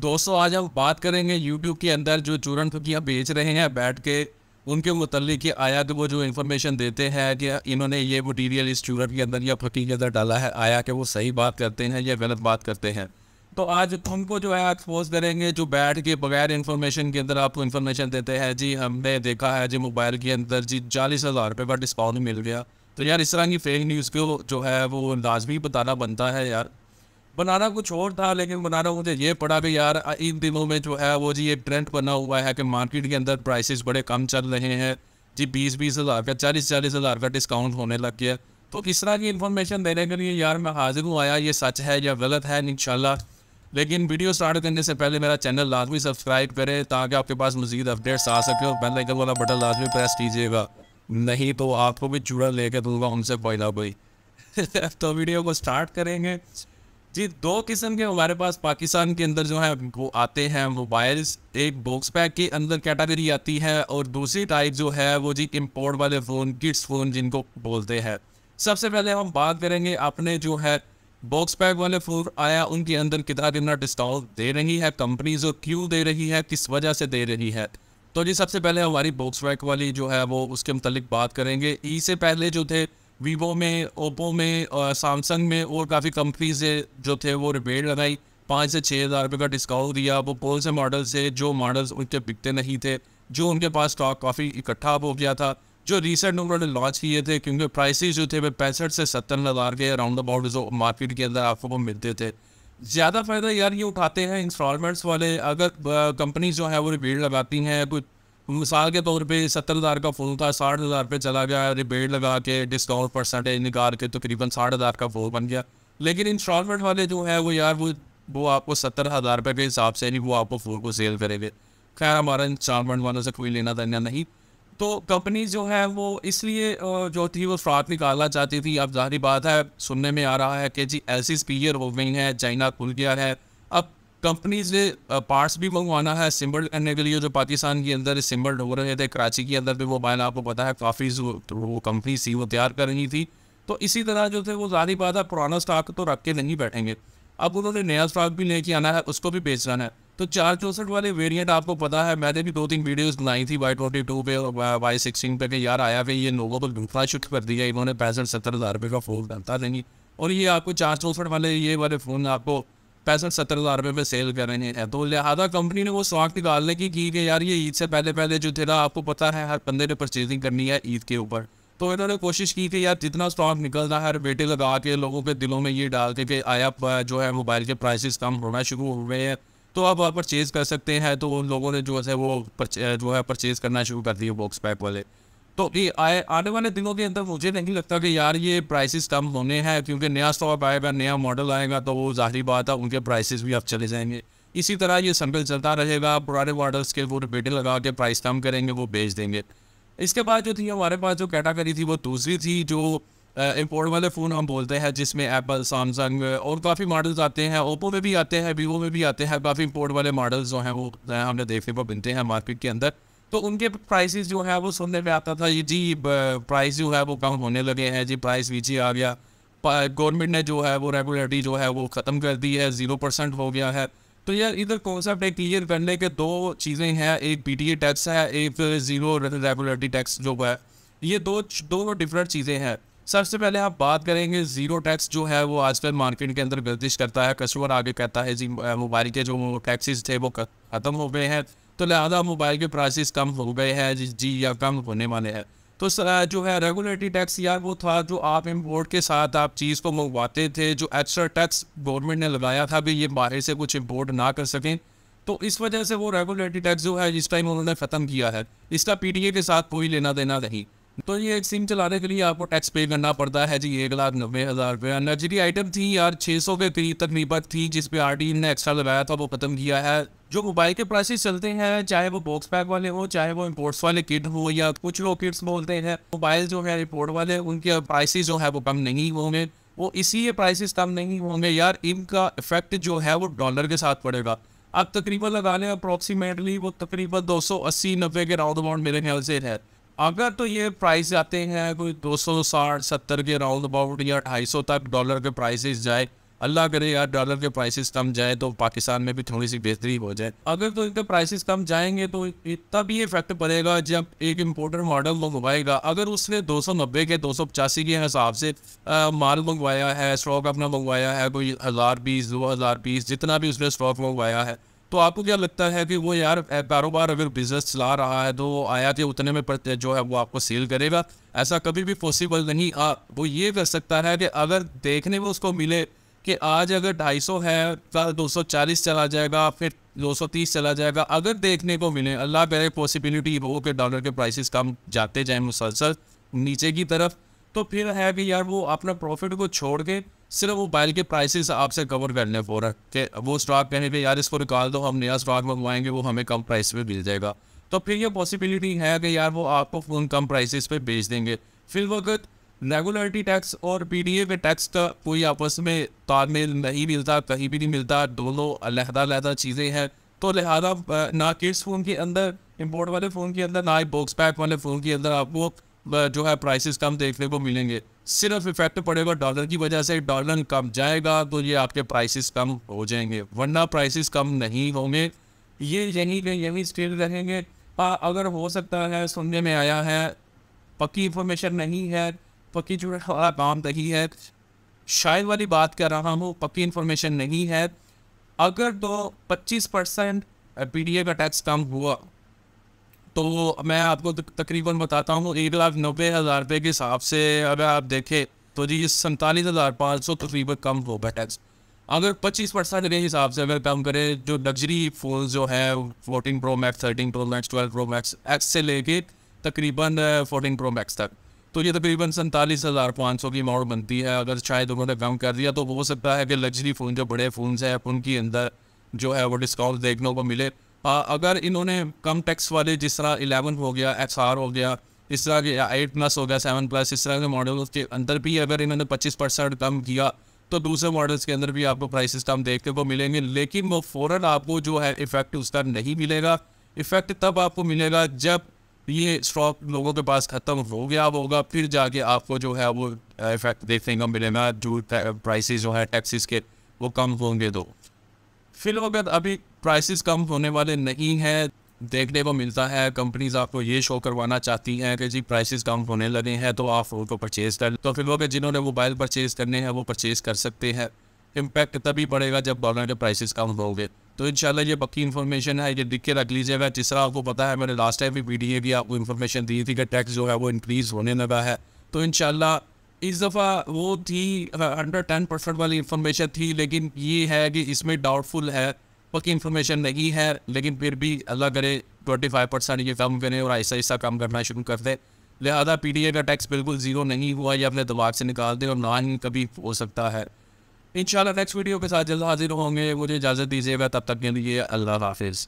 दोस्तों आज हम बात करेंगे यूट्यूब के अंदर जो चूरण चुकियाँ बेच रहे हैं बैठ के उनके मुतलिक कि आया तो वो जो इन्फॉर्मेशन देते हैं कि इन्होंने ये मटीरियल इस चूरण के अंदर या फकी के अंदर डाला है आया कि वो सही बात करते हैं या गलत बात करते हैं तो आज हमको जो है एक्सपोज करेंगे जो बैठ के बगैर इन्फॉर्मेशन के अंदर आपको इन्फॉर्मेशन देते हैं जी हमने देखा है जी मोबाइल के अंदर जी चालीस हज़ार रुपये का डिस्काउंट मिल गया तो यार इस तरह की फेक न्यूज़ को जो है वो लाजमी बताना बनता है यार बनाना कुछ और था लेकिन बनाना मुझे ये पड़ा भी यार इन दिनों में जो है वो जी एक ट्रेंड बना हुआ है कि मार्केट के अंदर प्राइसेस बड़े कम चल रहे हैं जी बीस बीस हज़ार का चालीस चालीस हज़ार का डिस्काउंट होने लग गया तो इस तरह की इन्फॉर्मेशन देने के लिए यार मैं हाजिर हूँ आया ये सच है या गलत है इन लेकिन वीडियो स्टार्ट करने से पहले मेरा चैनल लाजमी सब्सक्राइब करें ताकि आपके पास मजीद अपडेट्स आ सके और पहले आइकन वाला बटन लाजमी प्रेस कीजिएगा नहीं तो आपको भी चूड़ा लेकर दूंगा उनसे पैदा भाई तो वीडियो को स्टार्ट करेंगे जी दो किस्म के हमारे पास पाकिस्तान के अंदर जो है वो आते हैं मोबाइल्स एक बॉक्स पैक के अंदर कैटेगरी आती है और दूसरी टाइप जो है वो जी इम्पोर्ट वाले फ़ोन किड्स फ़ोन जिनको बोलते हैं सबसे पहले हम बात करेंगे अपने जो है बॉक्स पैक वाले फ़ोन आया उनके अंदर कितना कितना डिस्काउंट दे रही है कंपनी जो क्यों दे रही है किस वजह से दे रही है तो जी सबसे पहले हमारी बॉक्स पैक वाली जो है वो उसके मतलब बात करेंगे ई से पहले जो थे वीवो में ओप्पो uh, में और सैमसंग में और काफ़ी कंपनीज जो थे वो रिपेयर लगाई पाँच से छः हज़ार रुपये का डिस्काउंट दिया वो कौन से मॉडल से जो मॉडल्स उनके बिकते नहीं थे जो उनके पास स्टॉक काफ़ी इकट्ठा हो गया था जो रिसेंट उन्होंने लॉन्च किए थे क्योंकि प्राइसेस जो थे वे पैंसठ से सत्तर हज़ार के अराउंड अबाउट जो मार्केट के अंदर आपको मिलते थे ज़्यादा फ़ायदा यार ये उठाते हैं इंस्टॉलमेंट्स वाले अगर कंपनी uh, जो है वो रिपेयर लगाती हैं कोई मिसाल के तौर पे सत्तर हज़ार का फ़ोन था साठ हज़ार पे चला गया रिबेट लगा के डिस्काउंट परसेंटेज निकाल के तकरीबन साठ हज़ार का फ़ोन बन गया लेकिन इंस्टॉलमेंट वाले जो है वो यार वो वो आपको सत्तर हज़ार रुपये के हिसाब से नहीं वो आपको फ़ोन को सेल करेंगे खैर हमारा इंस्टॉलमेंट वालों से कोई लेना देना नहीं तो कंपनी जो है वो इसलिए जो थी वो फ्रॉड निकालना चाहती थी अब जाहिर बात है सुनने में आ रहा है कि जी ऐसी स्पीयर हो गई है चाइना खुल गया है अब कंपनी से पार्ट्स भी मंगवाना है सिम्बल करने के लिए जो पाकिस्तान के अंदर सिम्बल हो रहे थे कराची के अंदर भी वो मोबाइल आपको पता है काफ़ी जो तो वो कंपनी सी वो तैयार कर रही थी तो इसी तरह जो थे वो ज़्यादा बात है पुराना स्टॉक तो रख के नहीं बैठेंगे अब उन्होंने नया स्टॉक भी लेके आना है उसको भी बेचना है तो चार चौंसठ वाले वेरियंट आपको पता है मैंने भी दो तीन वीडियोज़ बनाई थी वाई ट्वेंटी टू पे और वाई सिक्सटीन पे यार आया भाई ये लोगों को लूटना शुरू कर दिया इन्होंने पैंसठ सत्तर हज़ार रुपये का फ़ोन करता नहीं और ये आपको चार चौंसठ वाले ये वाले फ़ोन आपको पैंसठ सत्तर हज़ार रुपये में सेल कर रहे हैं तो लिहाजा कंपनी ने वो स्टॉक निकालने की की कि यार ये ईद से पहले पहले जो थे ना आपको पता है हर बंदे ने परचेजिंग करनी है ईद के ऊपर तो इन्होंने कोशिश की कि यार जितना स्टॉक निकलना है हर बेटे लगा के लोगों के दिलों में ये डाल के कि आया जो है मोबाइल के प्राइसेस कम होना शुरू हो गए हैं तो अब आप परचेज़ कर सकते हैं तो उन लोगों ने जो है वो जो है परचेज़ करना शुरू कर दिया बॉक्स पैक वाले तो ये आए आने वाले दिनों के अंदर मुझे नहीं लगता कि यार ये प्राइसेस कम होने हैं क्योंकि नया स्टॉक आएगा नया मॉडल आएगा तो वो ज़ाहरी बात है उनके प्राइसेस भी अब चले जाएंगे इसी तरह ये संकल चलता रहेगा पुराने मॉडल्स के वो रिपेटे लगा के प्राइस कम करेंगे वो बेच देंगे इसके बाद जो थी हमारे पास जो कैटागरी थी वो दूसरी थी जो इम्पोर्ट वाले फ़ोन हम बोलते हैं जिसमें एप्पल सैमसंग और काफ़ी मॉडल्स आते हैं ओप्पो में भी आते हैं वीवो में भी आते हैं काफ़ी इम्पोर्ट वाले मॉडल्स जो हैं वो हमने देखने को मिलते हैं मार्केट के अंदर तो उनके प्राइसेस जो है वो सुनने में आता था ये जी प्राइस जो है वो कम होने लगे हैं जी प्राइस नीचे आ गया गवर्नमेंट ने जो है वो रेगुलेटरी जो है वो ख़त्म कर दी है ज़ीरो परसेंट हो गया है तो यार इधर कॉन्सेप्ट है क्लियर करने के दो चीज़ें हैं एक पी टैक्स e है एक ज़ीरो रेगुलेटरी टैक्स जो है ये दो दो डिफरेंट चीज़ें हैं सबसे पहले आप बात करेंगे ज़ीरो टैक्स जो है वो आजकल मार्केट के अंदर गर्दिश करता है कस्टमर आगे कहता है जी मोबाइल के जो टैक्सेस थे वो ख़त्म हो गए हैं तो लिहाजा मोबाइल के प्राइसेस कम हो गए हैं जी या कम होने वाले हैं तो जो है रेगुलेटरी टैक्स यार वो था जो आप इम्पोर्ट के साथ आप चीज़ को मंगवाते थे जो एक्स्ट्रा टैक्स गवर्नमेंट ने लगाया था भी ये बाहर से कुछ इम्पोर्ट ना कर सकें तो इस वजह से वो रेगुलेटरी टैक्स जो है इस टाइम उन्होंने ख़त्म किया है इसका पीटीए के साथ कोई लेना देना नहीं तो ये सिम चलाने के लिए आपको टैक्स पे करना पड़ता है जी एक लाख नब्बे हज़ार रुपया नर्जरी आइटम थी यार छः सौ के करीब तकरीबन थी जिस पे आर e ने एक्स्ट्रा लगाया था वो ख़त्म किया है जो मोबाइल के प्राइसेस चलते हैं चाहे वो बॉक्स पैक वाले हो चाहे वो इम्पोर्ट्स वाले किट हो या कुछ लोग किट्स बोलते हैं मोबाइल जो है रिपोर्ट वाले उनके प्राइसिस जो है वो कम नहीं होंगे वो इसी प्राइसिस कम नहीं होंगे यार इनका इफेक्ट जो है वो डॉलर के साथ पड़ेगा अब तकरीबन लगा लें अप्रोक्सीमेटली वो तकरीबन दो सौ अस्सी नब्बे के राउंड अमाउंट मेरे ख्याल से है अगर तो ये प्राइस जाते हैं कोई दो सौ साठ सत्तर के राउंड अबाउट या ढाई सौ तक डॉलर के प्राइसेस जाए अल्लाह करे यार डॉलर के प्राइसेस कम जाए तो पाकिस्तान में भी थोड़ी सी बेहतरी हो जाए अगर तो इनके प्राइसेस कम जाएंगे तो इतना भी इफेक्ट पड़ेगा जब एक इम्पोर्टेंट मॉडल मंगवाएगा अगर उसने दो सौ नब्बे के दो सौ पचासी के हिसाब से आ, माल मंगवाया है स्टॉक अपना मंगवाया है कोई हज़ार पीस दो हज़ार पीस जितना भी उसने स्टॉक मंगवाया है तो आपको क्या लगता है कि वो यार कारोबार अगर बिजनेस चला रहा है तो आया तो उतने में पड़ते जो है वो आपको सेल करेगा ऐसा कभी भी पॉसिबल नहीं आ, वो ये कर सकता है कि अगर देखने में उसको मिले कि आज अगर 250 है कल 240 चला जाएगा फिर 230 चला जाएगा अगर देखने को मिले अल्लाह करे पॉसिबिलिटी हो कि डॉलर के प्राइसेस कम जाते जाएँ मुसलसल नीचे की तरफ तो फिर है भी यार वो अपना प्रॉफिट को छोड़ के सिर्फ मोबाइल के प्राइसेस आपसे कवर करने पड़ रहा है कि वो स्टॉक कहीं पे यार इसको निकाल दो हम नया स्टॉक मंगवाएंगे वो हमें कम प्राइस पे मिल जाएगा तो फिर ये पॉसिबिलिटी है कि यार वो आपको फ़ोन कम प्राइसेस पे बेच देंगे फिर वक्त रेगुलरिटी टैक्स और पी डी ए पे टैक्स का तो कोई आपस में तालमेल नहीं मिलता कहीं भी नहीं मिलता दोनों अलहदा अलहदा चीज़ें हैं तो लिहाजा ना किड्स फ़ोन के अंदर इम्पोर्ट वाले फ़ोन के अंदर ना ही बॉक्स पैक वाले फ़ोन के अंदर आपको जो है प्राइसेस कम देखने को मिलेंगे सिर्फ इफेक्ट पड़ेगा डॉलर की वजह से डॉलर कम जाएगा तो ये आपके प्राइसेस कम हो जाएंगे वरना प्राइसेस कम नहीं होंगे ये यहीं पे यहीं स्थिर रहेंगे हाँ, अगर हो सकता है सुनने में आया है पक्की इंफॉर्मेशन नहीं है पक्की जुड़ा हाँ, वाला काम नहीं है शायद वाली बात कर रहा हूँ पक्की इंफॉर्मेशन नहीं है अगर तो 25 परसेंट पी का टैक्स कम हुआ तो मैं आपको तकरीबन बताता हूँ एक लाख नब्बे हज़ार रुपये के हिसाब से अगर आप देखें तो जी सैंतालीस हज़ार पाँच सौ तकरीबन कम हो टैक्स अगर पच्चीस परसेंट के हिसाब से अगर कम करें जो लग्जरी फ़ोन जो है fourteen pro max thirteen pro max twelve pro max X से लेके तकरीबन फोर्टीन प्रो मैक्स तक तो ये तकरीबन सैंतालीस हज़ार पाँच सौ की अमाउंट बनती है अगर शायद उन्होंने कम कर दिया तो हो सकता है कि लग्जरी फ़ोन जो बड़े फ़ोन हैं उनके अंदर जो है वो डिस्काउंट देखने को मिले अगर इन्होंने कम टैक्स वाले जिस तरह इलेवन हो गया एक्स आर हो गया इस तरह के एट प्लस हो गया सेवन प्लस इस तरह के मॉडल के अंदर भी अगर इन्होंने पच्चीस परसेंट कम किया तो दूसरे मॉडल्स के अंदर भी आपको प्राइस कम देखने को मिलेंगे लेकिन वो फ़ौर आपको जो है इफ़ेक्ट उसका नहीं मिलेगा इफ़ेक्ट तब आपको मिलेगा जब ये स्टॉक लोगों के पास ख़त्म हो गया होगा फिर जाके आपको जो है वो इफ़ेक्ट देखने को मिलेगा जो प्राइस जो है टैक्सीज के वो कम होंगे तो फिलहाल अभी प्राइसेस कम होने वाले नहीं हैं देखने को मिलता है कंपनीज आपको ये शो करवाना चाहती हैं कि जी प्राइसेस कम होने लगे हैं तो आप उनको परचेज़ तो कर तो फिर वो कि जिन्होंने मोबाइल परचेज़ करने हैं वो परचेज़ कर सकते हैं इम्पैक्ट तभी पड़ेगा जब डॉलर के प्राइसेस कम होंगे तो इन ये पक्की इन्फॉर्मेशन है ये दिख के रख लीजिएगा जिस तरह आपको पता है मैंने लास्ट टाइम भी वीडियो भी आपको इन्फॉर्मेशन दी थी कि टैक्स जो है वो इंक्रीज़ होने लगा है तो इन इस दफ़ा वो थी अंडर टेन परसेंट वाली इन्फॉर्मेशन थी लेकिन ये है कि इसमें डाउटफुल है पक्की इन्फॉर्मेशन नहीं है लेकिन फिर भी अल्लाह करे ट्वेंटी फाइव परसेंट ये कम करें और ऐसा ऐसा कम करना शुरू कर दे लिहाजा पी डी ए का टैक्स बिल्कुल ज़ीरो नहीं हुआ या अपने दिमाग से निकाल दें और ना ही कभी हो सकता है इन नेक्स्ट वीडियो के साथ जल्द हाजिर होंगे मुझे इजाज़त दीजिएगा तब तक के लिए अल्लाह हाफिज़